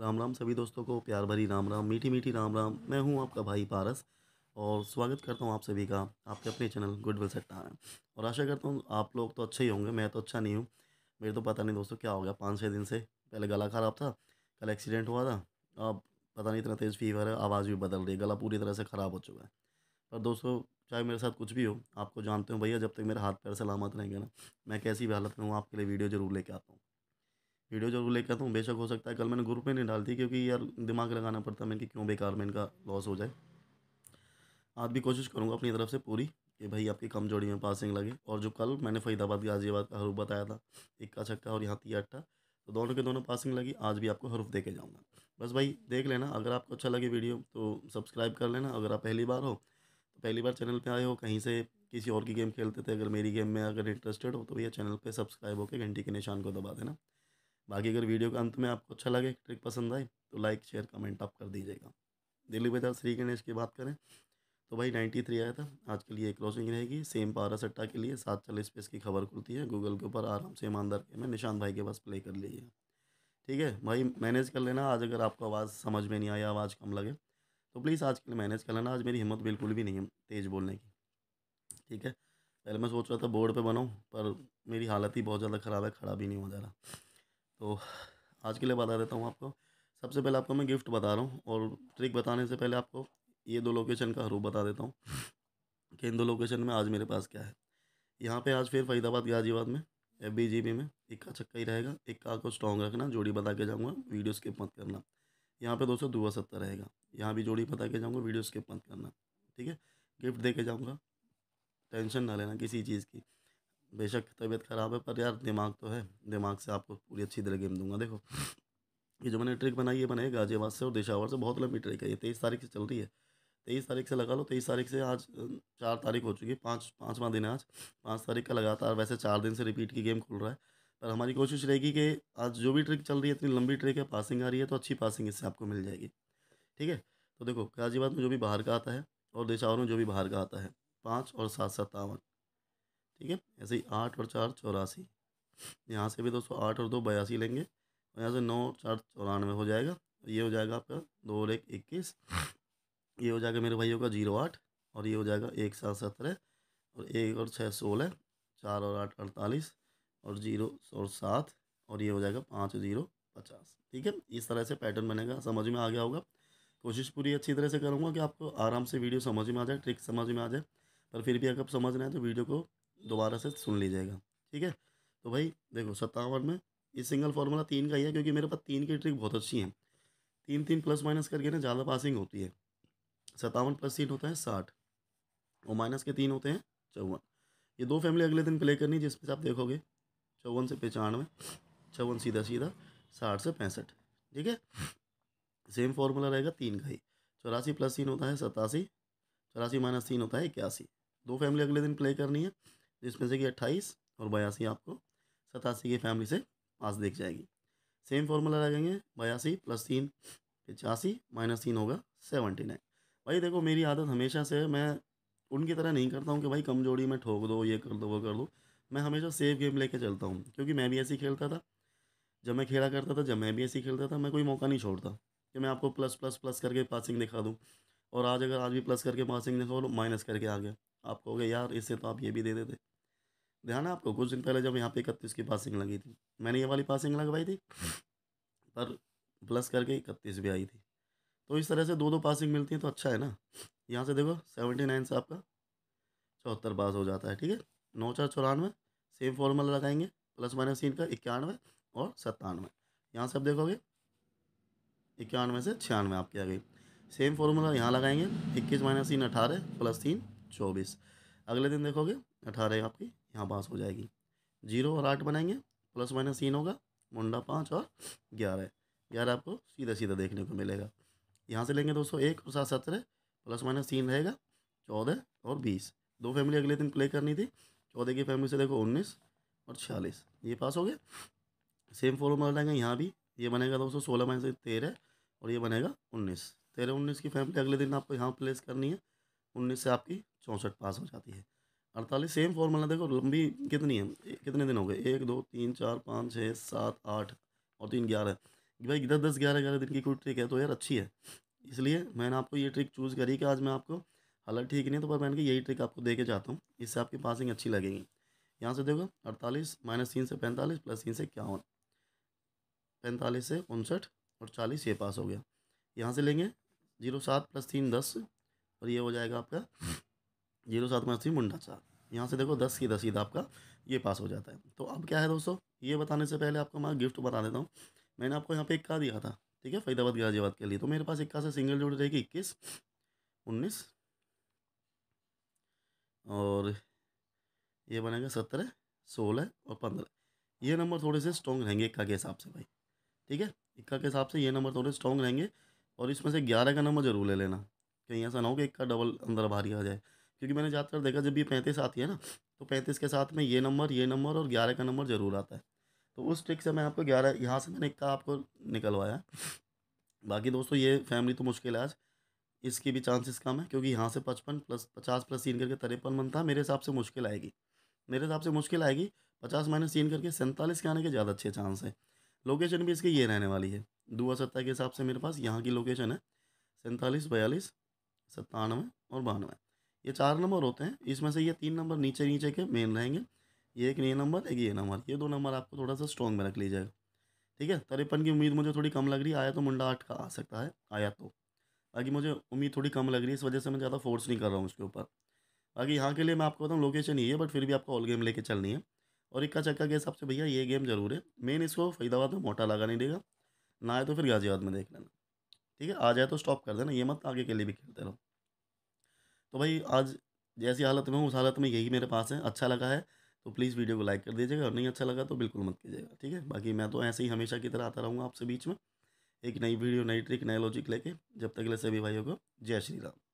राम राम सभी दोस्तों को प्यार भरी राम राम मीठी मीठी राम राम मैं हूं आपका भाई पारस और स्वागत करता हूं आप सभी का आपके अपने चैनल विल सेट में और आशा करता हूं आप लोग तो अच्छे ही होंगे मैं तो अच्छा नहीं हूं मेरे तो पता नहीं दोस्तों क्या हो गया पाँच छः दिन से पहले गला खराब था कल एक्सीडेंट हुआ था अब पता नहीं इतना तेज़ फीवर है आवाज़ भी बदल रही है गला पूरी तरह से ख़राब हो चुका है पर दोस्तों चाहे मेरे साथ कुछ भी हो आपको जानते हो भैया जब तक मेरे हाथ पैर सलामत रहेंगे ना मैं कैसी भी हालत में हूँ आपके लिए वीडियो ज़रूर लेके आता हूँ वीडियो जरूर लेकर आता हूँ बेशक हो सकता है कल मैंने ग्रुप में नहीं डालती क्योंकि यार दिमाग लगाना पड़ता है मैंने कि क्यों बेकार में इनका लॉस हो जाए आज भी कोशिश करूँगा अपनी तरफ से पूरी कि भाई आपकी कम जोड़ी में पासिंग लगे और जो कल मैंने फरीदाबाद गाजियाबाद का हरूफ बताया था इक्का छक्का और यहाँ तीन अट्ठा तो दोनों के दोनों पासिंग लगी आज भी आपको हरूफ दे के जाऊँगा बस भाई देख लेना अगर आपको अच्छा लगे वीडियो तो सब्सक्राइब कर लेना अगर आप पहली बार हो तो पहली बार चैनल पर आए हो कहीं से किसी और की गेम खेलते थे अगर मेरी गेम में अगर इंटरेस्टेड हो तो भैया चैनल पर सब्सक्राइब होकर घंटी के निशान को दबा देना बाकी अगर वीडियो के अंत में आपको अच्छा लगे ट्रिक पसंद आए तो लाइक शेयर कमेंट आप कर दीजिएगा दिल्ली बाजार श्री गणेश की बात करें तो भाई नाइन्टी थ्री आया था आज के लिए क्लोजिंग रहेगी सेम पारा सट्टा के लिए सात चालीस पे इसकी खबर खुलती है गूगल के ऊपर आराम से ईमानदार के मैं निशान भाई के पास प्ले कर लीजिए ठीक है भाई मैनेज कर लेना आज अगर आपको आवाज़ समझ में नहीं आई आवाज़ कम लगे तो प्लीज़ आज के लिए मैनेज कर लेना आज मेरी हिम्मत बिल्कुल भी नहीं है तेज़ बोलने की ठीक है पहले मैं सोच रहा था बोर्ड पर बनाऊँ पर मेरी हालत ही बहुत ज़्यादा ख़राब है खड़ा भी नहीं हो जा रहा तो आज के लिए बता देता हूँ आपको सबसे पहले आपको मैं गिफ्ट बता रहा हूँ और ट्रिक बताने से पहले आपको ये दो लोकेशन का हरूप बता देता हूँ कि इन दो लोकेशन में आज मेरे पास क्या है यहाँ पे आज फिर फरीदाबाद गाजीबाद में एफ बी जी बी में इक्का छक्का ही रहेगा इक्का को स्ट्रॉन्ग रखना जोड़ी बता के जाऊँगा वीडियो स्किप मत करना यहाँ पे दोस्तों दुआ सत्तर रहेगा यहाँ भी जोड़ी बता के जाऊँगा वीडियो स्किप मत करना ठीक है गिफ्ट दे के जाऊँगा टेंशन ना लेना किसी चीज़ की बेशक तबीयत ख़राब है पर यार दिमाग तो है दिमाग से आपको पूरी अच्छी तरह गेम दूंगा देखो ये जो मैंने ट्रिक बनाई है बनाई गाजियाबाद से और दिशावर से बहुत लंबी ट्रिक है ये तेईस तारीख से चल रही है तेईस तारीख से लगा लो तेईस तारीख से आज चार तारीख हो चुकी है पाँच पाँचवा दिन है आज पाँच तारीख का लगातार वैसे चार दिन से रिपीट की गेम खुल रहा है पर हमारी कोशिश रहेगी कि आज जो भी ट्रिक चल रही है इतनी लंबी ट्रिक है पासिंग आ रही है तो अच्छी पासिंग इससे आपको मिल जाएगी ठीक है तो देखो गाजियाबाद में जो भी बाहर का आता है और दिशावर में जो भी बाहर का आता है पाँच और सात सत्तावन ठीक है ऐसे ही आठ और चार चौरासी यहाँ से भी दोस्तों आठ और दो बयासी लेंगे और यहाँ से नौ चार चौरानवे हो जाएगा ये हो जाएगा आपका दो और एक इक्कीस ये हो जाएगा मेरे भाइयों का जीरो आठ और ये हो जाएगा एक सात सत्रह और एक और छः सोलह चार और आठ अड़तालीस और जीरो और सात और ये हो जाएगा पाँच जीरो पचास ठीक है इस तरह से पैटर्न बनेगा समझ में आ गया होगा कोशिश पूरी अच्छी तरह से करूँगा कि आपको आराम से वीडियो समझ में आ जाए ट्रिक समझ में आ जाए पर फिर भी अगर समझ रहे हैं तो वीडियो को दोबारा से सुन लीजिएगा ठीक है तो भाई देखो सत्तावन में ये सिंगल फार्मूला तीन का ही है क्योंकि मेरे पास तीन की ट्रिक बहुत अच्छी है तीन तीन प्लस माइनस करके ना ज़्यादा पासिंग होती है सत्तावन प्लस तीन होता है साठ और माइनस के तीन होते हैं चौवन ये दो फैमिली अगले दिन प्ले करनी जिसमें से आप देखोगे चौवन से पचानवे चौवन सीधा सीधा साठ से पैंसठ ठीक है सेम फार्मूला रहेगा तीन का ही चौरासी प्लस तीन होता है सतासी चौरासी माइनस तीन होता है इक्यासी दो फैमिली अगले दिन प्ले करनी है तो इसमें से कि अट्ठाईस और बयासी आपको सतासी की फैमिली से पास देख जाएगी सेम फार्मूला लगेंगे बयासी प्लस तीन पचासी माइनस तीन होगा सेवेंटी नाइन भाई देखो मेरी आदत हमेशा से मैं उनकी तरह नहीं करता हूँ कि भाई कमजोरी में ठोक दो ये कर दो वो कर दो मैं हमेशा सेफ गेम लेके चलता हूँ क्योंकि मैं भी ऐसे ही खेलता था जब मैं खेला करता था जब मैं भी ऐसे खेलता था मैं कोई मौका नहीं छोड़ता कि मैं आपको प्लस प्लस प्लस करके पासिंग दिखा दूँ और आज अगर आज भी प्लस करके पासिंग दिखाओ माइनस करके आ गया आप कहोगे यार इससे तो आप ये भी दे देते ध्यान है आपको कुछ दिन पहले जब यहाँ पे इकतीस की पासिंग लगी थी मैंने ये वाली पासिंग लगवाई थी पर प्लस करके इकतीस भी आई थी तो इस तरह से दो दो पासिंग मिलती है तो अच्छा है ना यहाँ से देखो सेवेंटी नाइन से आपका चौहत्तर पास हो जाता है ठीक है नौ चार चौरानवे सेम फॉर्मूला लगाएंगे प्लस माइनस तीन का इक्यानवे और सत्तानवे यहाँ से आप देखोगे इक्यानवे से छियानवे आपकी आ गई सेम फॉर्मूला यहाँ लगाएंगे इक्कीस माइनस तीन अठारह प्लस तीन चौबीस अगले दिन देखोगे अठारह आपकी यहाँ पास हो जाएगी जीरो और आठ बनाएंगे प्लस माइनस तीन होगा मुंडा पाँच और ग्यारह ग्यारह आपको सीधा सीधा देखने को मिलेगा यहाँ से लेंगे दोस्तों एक और सात सत्रह प्लस माइनस तीन रहेगा चौदह और बीस दो फैमिली अगले दिन प्ले करनी थी चौदह की फैमिली से देखो उन्नीस और छियालीस ये पास हो गए सेम फॉर्मूला लगाएंगे यहाँ भी ये बनेगा दोस्तों सोलह माइनस तेरह और ये बनेगा उन्नीस तेरह उन्नीस की फैमिली अगले दिन आपको यहाँ प्लेस करनी है उन्नीस से आपकी चौंसठ पास हो जाती है अड़तालीस सेम फॉर्मूला देखो लंबी कितनी है कितने दिन हो गए एक दो तीन चार पाँच छः सात आठ और तीन ग्यारह भाई इधर दस ग्यारह ग्यारह दिन की कोई ट्रिक है तो यार अच्छी है इसलिए मैंने आपको ये ट्रिक चूज़ करी कि आज मैं आपको हालत ठीक नहीं तो पर मैंने यही ट्रिक आपको दे के जाता हूँ इससे आपकी पासिंग अच्छी लगेगी यहाँ से देखो अड़तालीस माइनस तीन से पैंतालीस प्लस तीन से इक्यावन पैंतालीस से उनसठ और चालीस ये पास हो गया यहाँ से लेंगे जीरो सात प्लस तीन दस और ये हो जाएगा आपका जीरो सात पाँच थ्री मुंडा चार यहाँ से देखो दस की दस सीधा आपका ये पास हो जाता है तो अब क्या है दोस्तों ये बताने से पहले आपको मैं गिफ्ट बता देता हूँ मैंने आपको यहाँ पे इक्का दिया था ठीक है फरीदाबाद गाजियाबाद के लिए तो मेरे पास इक्का से सिंगल जोड़ी रहेगी इक्कीस उन्नीस और ये बनेगा सत्रह सोलह और पंद्रह ये नंबर थोड़े से स्ट्रॉन्ग रहेंगे इक्का के हिसाब से भाई ठीक है इक्का के हिसाब से ये नंबर थोड़े स्ट्रॉन्ग रहेंगे और इसमें से ग्यारह का नंबर जरूर ले लेना कहीं ऐसा ना हो कि इक्का डबल अंदर भारी आ जाए क्योंकि मैंने ज़्यादातर देखा जब ये पैंतीस आती है ना तो पैंतीस के साथ में ये नंबर ये नंबर और ग्यारह का नंबर ज़रूर आता है तो उस ट्रिक से मैं आपको ग्यारह यहाँ से मैंने इक्का आपको निकलवाया बाकी दोस्तों ये फैमिली तो मुश्किल है आज इसकी भी चांसेस कम है क्योंकि यहाँ से पचपन प्लस पचास प्लस तीन करके तिरपन बनता है मेरे हिसाब से मुश्किल आएगी मेरे हिसाब से मुश्किल आएगी पचास माइनस तीन करके सैंतालीस के आने के ज़्यादा अच्छे चांस है लोकेशन भी इसकी ये रहने वाली है दुआ सत्ता के हिसाब से मेरे पास यहाँ की लोकेशन है सैंतालीस बयालीस सत्तानवे और बानवे ये चार नंबर होते हैं इसमें से ये तीन नंबर नीचे नीचे के मेन रहेंगे ये एक ये नंबर एक ये नंबर ये दो नंबर आपको थोड़ा सा स्ट्रॉन्ग में रख लीजिएगा ठीक है तिरपन की उम्मीद मुझे थोड़ी कम लग रही है आया तो मुंडा आठ का आ सकता है आया तो बाकी मुझे उम्मीद थोड़ी कम लग रही है इस वजह से मैं ज़्यादा फोर्स नहीं कर रहा हूँ उसके ऊपर बाकी यहाँ के लिए मैं आपको बताऊँ लोकेशन ही है बट फिर भी आपको ऑल गेम लेके चलनी है और इक्का चक्का के हिसाब से भैया ये गेम जरूर है मेन इसको फरीदाबाद में मोटा लगा नहीं देगा ना आए तो फिर गाजियाबाद में देख लेना ठीक है आ जाए तो स्टॉप कर देना ये मत आगे के लिए भी खेलते रहो तो भाई आज जैसी हालत में हूँ उस हालत में यही मेरे पास है अच्छा लगा है तो प्लीज़ वीडियो को लाइक कर दीजिएगा और नहीं अच्छा लगा तो बिल्कुल मत कीजिएगा ठीक है बाकी मैं तो ऐसे ही हमेशा की तरह आता रहूँगा आपसे बीच में एक नई वीडियो नई ट्रिक नए लॉजिक लेके जब तक ले सभी भाइयों को जय श्री राम